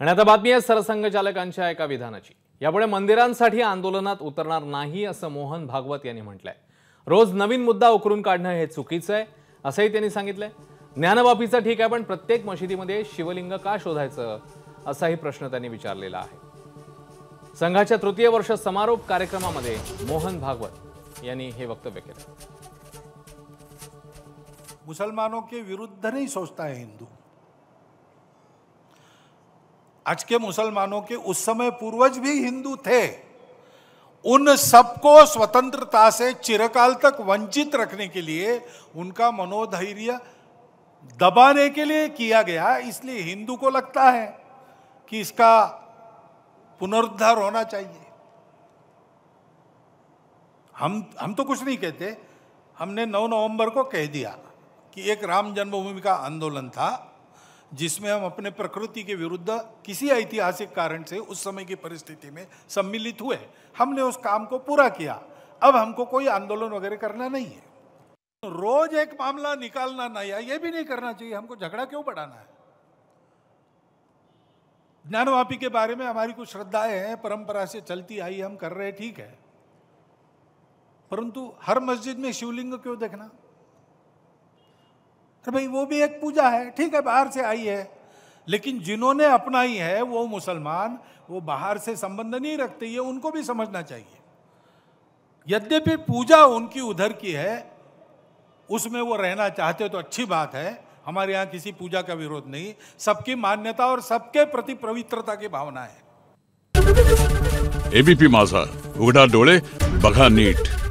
आणि आता बातमी आहे सरसंघचालकांच्या एका विधानाची यापुढे मंदिरांसाठी आंदोलनात उतरणार नाही असं मोहन भागवत यांनी म्हटलंय रोज नवीन मुद्दा उकरून काढणं हे चुकीचं आहे असंही त्यांनी सांगितलंय ज्ञानबापीचं ठीक आहे पण प्रत्येक मशिदीमध्ये शिवलिंग का शोधायचं असाही प्रश्न त्यांनी विचारलेला आहे संघाच्या तृतीय वर्ष समारोप कार्यक्रमामध्ये मोहन भागवत यांनी हे वक्तव्य केलं मुसलमानो के विरुद्ध नाही सोचता हिंदू आज के मुसलमानों के उस समय पूर्वज भी हिंदू थे उन सबको स्वतंत्रता से चिरकाल तक वंचित रखने के लिए उनका मनोधैर्य दबाने के लिए किया गया इसलिए हिंदू को लगता है कि इसका पुनरुद्धार होना चाहिए हम हम तो कुछ नहीं कहते हमने 9 नवंबर को कह दिया कि एक राम जन्मभूमि का आंदोलन था जिसमें हम अपने प्रकृति के विरुद्ध किसी ऐतिहासिक कारण से उस समय की परिस्थिति में सम्मिलित हुए हमने उस काम को पूरा किया अब हमको कोई आंदोलन वगैरह करना नहीं है रोज एक मामला निकालना नहीं है ये भी नहीं करना चाहिए हमको झगड़ा क्यों बढ़ाना है ज्ञानवापी के बारे में हमारी कुछ श्रद्धाएं हैं परंपरा से चलती आई हम कर रहे ठीक है परंतु हर मस्जिद में शिवलिंग क्यों देखना तो भाई वो भी एक पूजा है ठीक है बाहर से आई है लेकिन जिन्होंने अपनाई है वो मुसलमान वो बाहर से संबंध नहीं रखते ये उनको भी समझना चाहिए यद्यपि पूजा उनकी उधर की है उसमें वो रहना चाहते हो तो अच्छी बात है हमारे यहाँ किसी पूजा का विरोध नहीं सबकी मान्यता और सबके प्रति पवित्रता की भावना है एबीपी माझा उगड़ा डोले बघा नीट